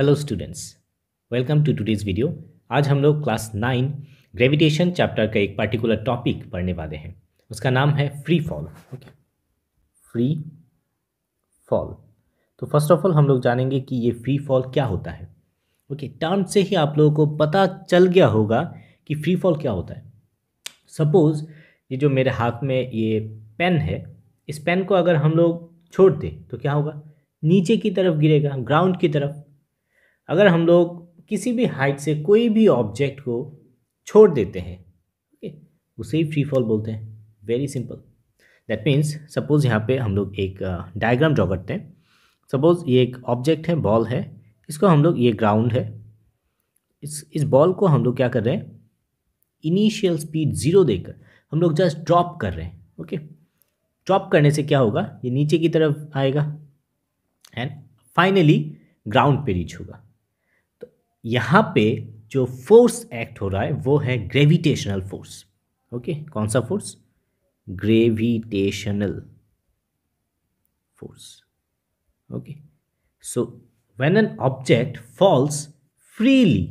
Hello students welcome to today's video आज हम लोग क्लास नाइन ग्रेविटेशन चैप्टर का एक पर्टिकुलर टॉपिक पढ़ने वाले हैं उसका नाम है free fall okay free fall तो फर्स्ट ऑफ ऑल हम लोग जानेंगे कि ये फ्री फॉल क्या होता है ओके okay, टर्म से ही आप लोगों को पता चल गया होगा कि फ्री फॉल क्या होता है सपोज़ ये जो मेरे हाथ में ये पेन है इस पेन को अगर हम लोग छोड़ दें तो क्या होगा नीचे की तरफ गिरेगा ग्राउंड की तरफ अगर हम लोग किसी भी हाइट से कोई भी ऑब्जेक्ट को छोड़ देते हैं ओके उसे ही फ्री फॉल बोलते हैं very simple that means suppose यहाँ पे हम लोग एक डायग्राम uh, ड्रॉ करते हैं सपोज़ ये एक ऑब्जेक्ट है बॉल है इसको हम लोग ये ग्राउंड है इस इस बॉल को हम लोग क्या कर रहे हैं इनिशियल स्पीड ज़ीरो देकर हम लोग जस्ट ड्रॉप कर रहे हैं ओके ड्रॉप करने से क्या होगा ये नीचे की तरफ आएगा एंड फाइनली ग्राउंड पे रीच होगा यहाँ पे जो फोर्स एक्ट हो रहा है वो है ग्रेविटेशनल फोर्स ओके कौन सा force gravitational force okay so when an object falls freely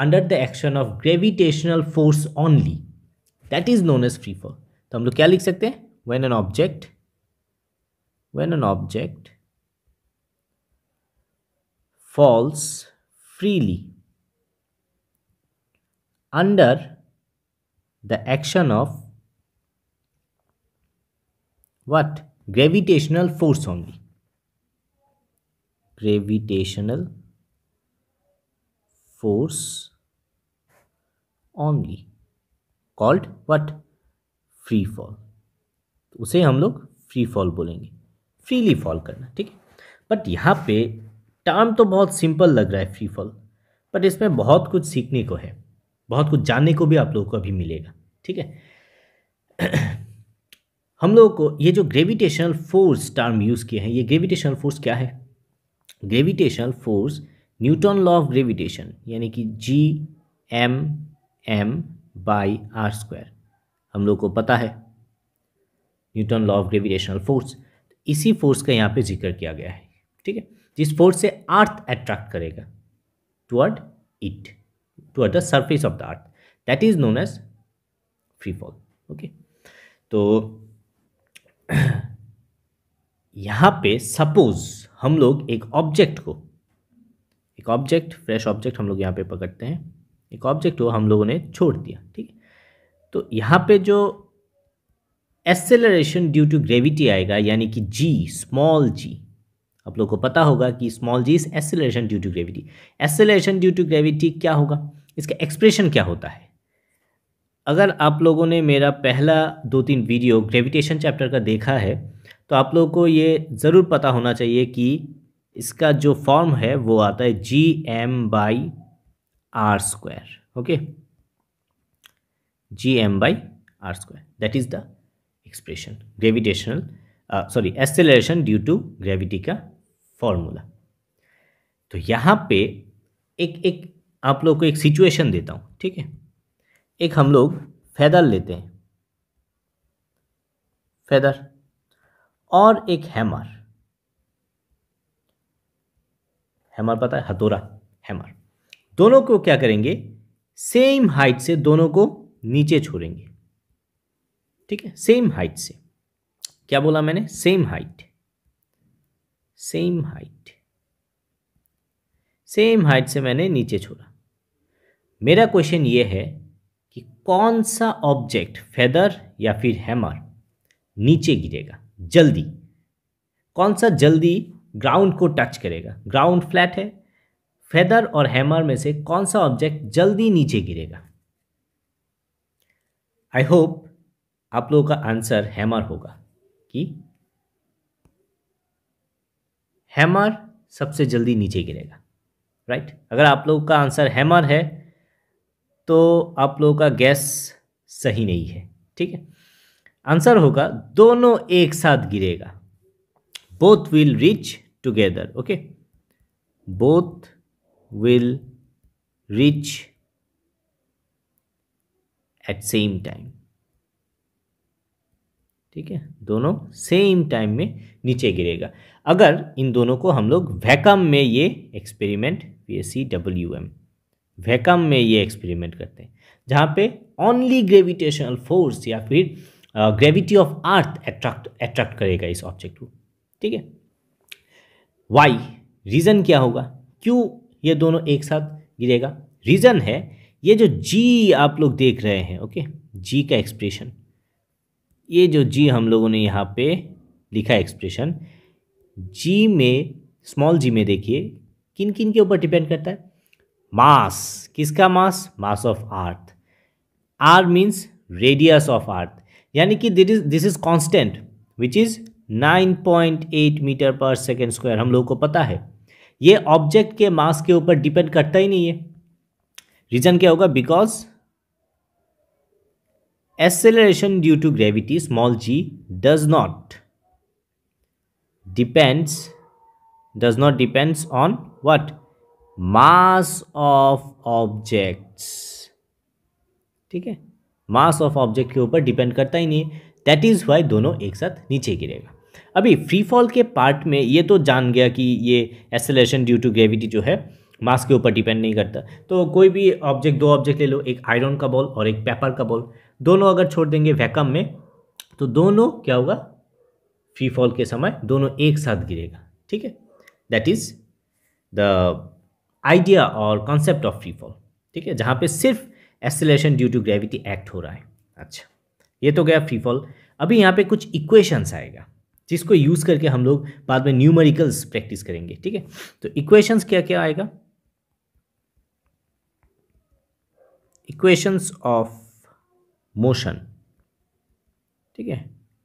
under the action of gravitational force only that is known as free fall तो हम लोग क्या लिख सकते हैं when an object when an object falls freely under the action of what gravitational force only gravitational force only called what free fall उसे हम लोग फ्री फॉल बोलेंगे फ्रीली फॉल करना ठीक है बट यहाँ पे टर्म तो बहुत सिंपल लग रहा है फ्री फॉल पर इसमें बहुत कुछ सीखने को है बहुत कुछ जानने को भी आप लोगों को अभी मिलेगा ठीक है हम लोगों को ये जो ग्रेविटेशनल फोर्स टर्म यूज़ किए हैं ये ग्रेविटेशनल फोर्स क्या है gravitational force Newton law of gravitation यानी कि G M M by R square हम लोग को पता है Newton law of gravitational force इसी फोर्स का यहाँ पे जिक्र किया गया है ठीक है जिस फोर्स से अर्थ अट्रैक्ट करेगा toward it toward the surface of the earth that is known as free fall okay तो यहाँ पे सपोज हम लोग एक ऑब्जेक्ट को एक ऑब्जेक्ट फ्रेश ऑब्जेक्ट हम लोग यहाँ पे पकड़ते हैं एक ऑब्जेक्ट को हम लोगों ने छोड़ दिया ठीक है तो यहाँ पे जो एक्सेलरेशन ड्यू टू ग्रेविटी आएगा यानी कि जी स्मॉल जी आप लोग को पता होगा कि small G is acceleration due to gravity acceleration due to gravity क्या होगा इसका एक्सप्रेशन क्या होता है अगर आप लोगों ने मेरा पहला दो तीन वीडियो ग्रेविटेशन चैप्टर का देखा है तो आप लोगों को ये ज़रूर पता होना चाहिए कि इसका जो फॉर्म है वो आता है G M by R square okay G M by R square that is the expression gravitational sorry acceleration due to gravity का फॉर्मूला तो यहाँ पे एक एक आप लोग को एक सिचुएशन देता हूँ ठीक है एक हम लोग फैदर लेते हैं फैदर और एक हैमर हैमर पता है हथोरा हैमर दोनों को क्या करेंगे सेम हाइट से दोनों को नीचे छोड़ेंगे ठीक है सेम हाइट से क्या बोला मैंने same height same height same height से मैंने नीचे छोड़ा मेरा क्वेश्चन ये है कि कौन सा ऑब्जेक्ट फेदर या फिर हैमर नीचे गिरेगा जल्दी कौन सा जल्दी ग्राउंड को टच करेगा ग्राउंड फ्लैट है फेदर और हैमर में से कौन सा ऑब्जेक्ट जल्दी नीचे गिरेगा आई होप आप लोगों का आंसर हैमर होगा कि हैमर सबसे जल्दी नीचे गिरेगा राइट अगर आप लोगों का आंसर हैमर है तो आप लोगों का गैस सही नहीं है ठीक है आंसर होगा दोनों एक साथ गिरेगा both will reach together okay both will reach at same time ठीक है दोनों सेम टाइम में नीचे गिरेगा अगर इन दोनों को हम लोग वैकम में ये experiment V C W M vacuum में ये एक्सपेरिमेंट करते हैं जहाँ पे ओनली ग्रेविटेशनल फोर्स या फिर gravity of earth attract attract करेगा इस ऑब्जेक्ट को ठीक है वाई रीज़न क्या होगा क्यों ये दोनों एक साथ गिरेगा रीज़न है ये जो जी आप लोग देख रहे हैं ओके जी का एक्सप्रेशन ये जो जी हम लोगों ने यहाँ पे लिखा एक्सप्रेशन जी में स्मॉल जी में देखिए किन किन के ऊपर डिपेंड करता है मास किसका mass mass of earth R means radius of earth यानी कि this is constant which is 9.8 metre per second square हम लोगों को पता है ये ऑब्जेक्ट के मास के ऊपर डिपेंड करता ही नहीं है रीज़न क्या होगा because acceleration due to gravity small g does not depends does not depends on what mass of objects ठीक है मास ऑफ ऑब्जेक्ट के ऊपर डिपेंड करता ही नहीं दैट इज वाई दोनों एक साथ नीचे गिरेगा अभी फ्री फॉल के पार्ट में ये तो जान गया कि ये एसेलेशन ड्यू टू ग्रेविटी जो है मास के ऊपर डिपेंड नहीं करता तो कोई भी ऑब्जेक्ट दो ऑब्जेक्ट ले लो एक आयरन का बॉल और एक पेपर का बॉल दोनों अगर छोड़ देंगे वैकम में तो दोनों क्या होगा फ्री फॉल के समय दोनों एक साथ गिरेगा ठीक है दैट इज द आइडिया और कॉन्सेप्ट ऑफ फ्री फॉल ठीक है जहाँ पे सिर्फ acceleration due to gravity act हो रहा है अच्छा ये तो गया फ्री फॉल अभी यहाँ पे कुछ इक्वेशंस आएगा जिसको यूज़ करके हम लोग बाद में न्यूमेरिकल्स प्रैक्टिस करेंगे ठीक है तो इक्वेशंस क्या क्या आएगा इक्वेशंस ऑफ मोशन ठीक है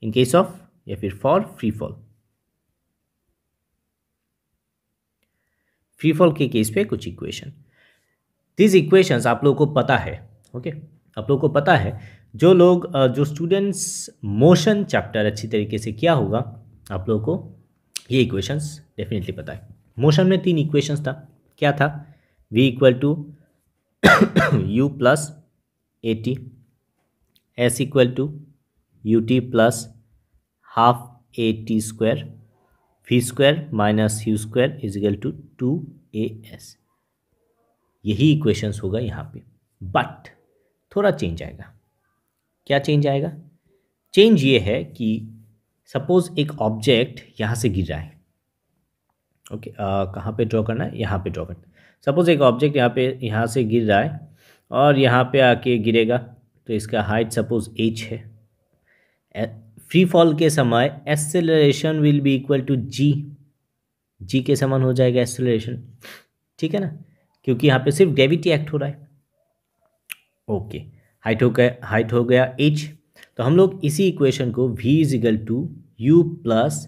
इन केस ऑफ या फिर for free fall free fall के केस पे कुछ इक्वेशन दिस इक्वेशंस आप लोगों को पता है ओके okay? आप लोगों को पता है जो लोग जो स्टूडेंट्स मोशन चैप्टर अच्छी तरीके से किया होगा आप लोगों को ये इक्वेशंस डेफिनेटली पता है मोशन में तीन इक्वेशंस था क्या था v equal to U plus A T S equal to U T plus half A T square V square minus U square equal to two A S यही equations होगा यहाँ पे बट थोड़ा चेंज आएगा क्या चेंज आएगा change ये है कि सपोज एक ऑब्जेक्ट यहाँ से गिर रहा है ओके okay, कहाँ पे ड्रॉ करना है यहाँ पे ड्रॉ करना सपोज एक ऑब्जेक्ट यहाँ पे यहाँ से गिर रहा है और यहाँ पे आके गिरेगा तो इसका हाइट सपोज एच है फ्री फॉल के समय acceleration will be equal to G G के समान हो जाएगा एक्सेलरेशन ठीक है ना क्योंकि यहाँ पे सिर्फ ग्रेविटी एक्ट हो रहा है ओके हाइट हो गया हाइट हो गया एच तो हम लोग इसी इक्वेशन को v equal to U plus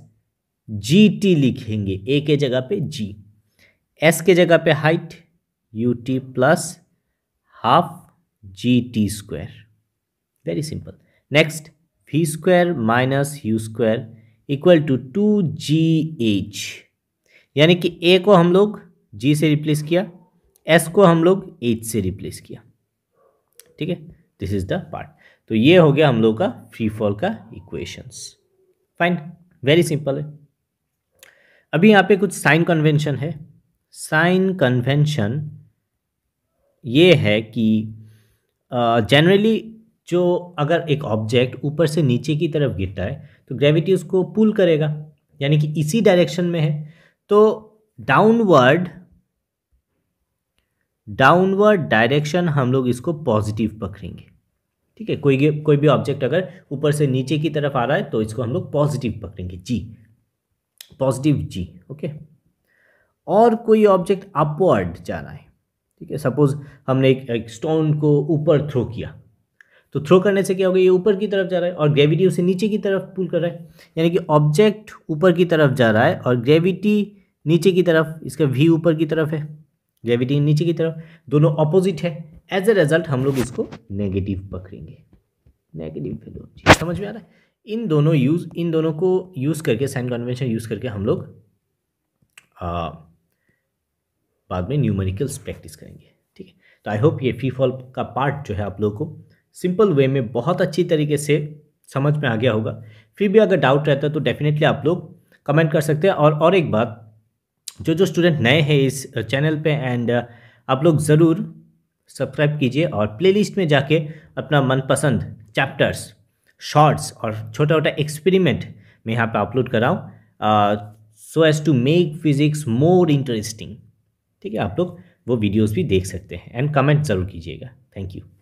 G T लिखेंगे ए के जगह पे जी एस के जगह पे height U T plus half G T square very simple next V square minus U square equal to two G H यानी कि ए को हम लोग जी से रिप्लेस किया एस को हम लोग एच से रिप्लेस किया ठीक है दिस इज द पार्ट तो ये हो गया हम लोग का फ्री फॉल का इक्वेशंस फाइन वेरी सिंपल है अभी यहाँ पे कुछ साइन कन्वेंशन है साइन कन्वेंशन ये है कि जनरली uh, जो अगर एक ऑब्जेक्ट ऊपर से नीचे की तरफ गिरता है तो ग्रेविटी उसको पुल करेगा यानी कि इसी डायरेक्शन में है तो डाउनवर्ड डाउनवर्ड डायरेक्शन हम लोग इसको पॉजिटिव पकड़ेंगे ठीक है कोई कोई भी ऑब्जेक्ट अगर ऊपर से नीचे की तरफ आ रहा है तो इसको हम लोग पॉजिटिव पकड़ेंगे जी पॉजिटिव जी ओके और कोई ऑब्जेक्ट अपवर्ड जा रहा है ठीक है सपोज हमने एक, स्टोन को ऊपर थ्रो किया तो थ्रो करने से क्या होगा ये ऊपर की तरफ जा रहा है और ग्रेविटी उसे नीचे की तरफ पुल कर रहा है यानी कि ऑब्जेक्ट ऊपर की तरफ जा रहा है और ग्रेविटी नीचे की तरफ इसका वी ऊपर की तरफ है ग्रेविटी नीचे की तरफ दोनों अपोजिट है एज ए रिजल्ट हम लोग इसको नेगेटिव पकड़ेंगे नेगेटिव वैल्यू समझ में आ रहा है इन दोनों यूज़ इन दोनों को यूज़ करके साइन कन्वेंशन यूज़ करके हम लोग आ, बाद में न्यूमेरिकल्स प्रैक्टिस करेंगे ठीक है तो आई होप ये फी फॉल का पार्ट जो है आप लोगों को सिंपल वे में बहुत अच्छी तरीके से समझ में आ गया होगा फिर भी अगर डाउट रहता है तो डेफिनेटली आप लोग कमेंट कर सकते हैं और और एक बात जो जो स्टूडेंट नए हैं इस चैनल पे एंड आप लोग ज़रूर सब्सक्राइब कीजिए और प्लेलिस्ट में जाके अपना मनपसंद चैप्टर्स शॉर्ट्स और छोटा छोटा एक्सपेरिमेंट मैं यहाँ पे अपलोड कराऊँ so as to make physics more interesting ठीक है आप लोग वो वीडियोज़ भी देख सकते हैं एंड कमेंट ज़रूर कीजिएगा थैंक यू